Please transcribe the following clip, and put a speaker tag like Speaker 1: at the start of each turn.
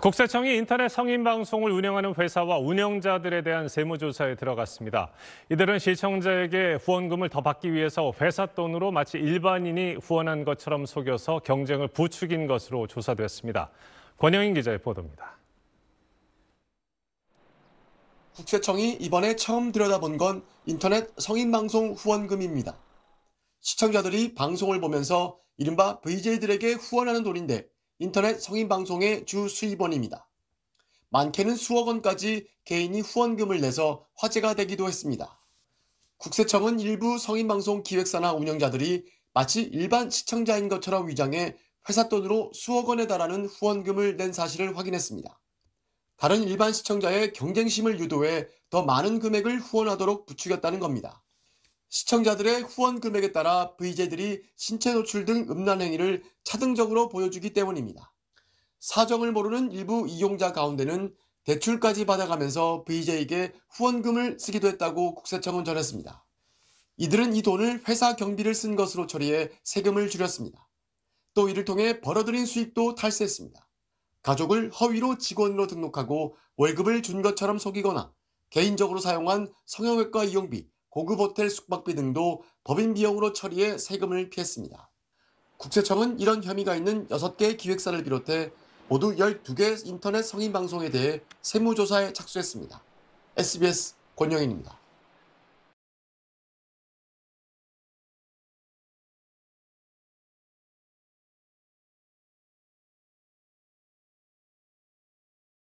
Speaker 1: 국세청이 인터넷 성인 방송을 운영하는 회사와 운영자들에 대한 세무조사에 들어갔습니다. 이들은 시청자에게 후원금을 더 받기 위해서 회사 돈으로 마치 일반인이 후원한 것처럼 속여서 경쟁을 부추긴 것으로 조사됐습니다. 권영인 기자의 보도입니다. 국세청이 이번에 처음
Speaker 2: 들여다본 건 인터넷 성인 방송 후원금입니다. 시청자들이 방송을 보면서 이른바 VJ들에게 후원하는 돈인데 인터넷 성인방송의 주 수입원입니다. 많게는 수억 원까지 개인이 후원금을 내서 화제가 되기도 했습니다. 국세청은 일부 성인방송 기획사나 운영자들이 마치 일반 시청자인 것처럼 위장해 회사 돈으로 수억 원에 달하는 후원금을 낸 사실을 확인했습니다. 다른 일반 시청자의 경쟁심을 유도해 더 많은 금액을 후원하도록 부추겼다는 겁니다. 시청자들의 후원 금액에 따라 VJ들이 신체 노출 등 음란 행위를 차등적으로 보여주기 때문입니다. 사정을 모르는 일부 이용자 가운데는 대출까지 받아가면서 VJ에게 후원금을 쓰기도 했다고 국세청은 전했습니다. 이들은 이 돈을 회사 경비를 쓴 것으로 처리해 세금을 줄였습니다. 또 이를 통해 벌어들인 수익도 탈세했습니다. 가족을 허위로 직원으로 등록하고 월급을 준 것처럼 속이거나 개인적으로 사용한 성형외과 이용비, 고급 호텔 숙박비 등도 법인 비용으로 처리해 세금을 피했습니다. 국세청은 이런 혐의가 있는 6개의 기획사를 비롯해 모두 12개 인터넷 성인 방송에 대해 세무조사에 착수했습니다. SBS 권영인입니다.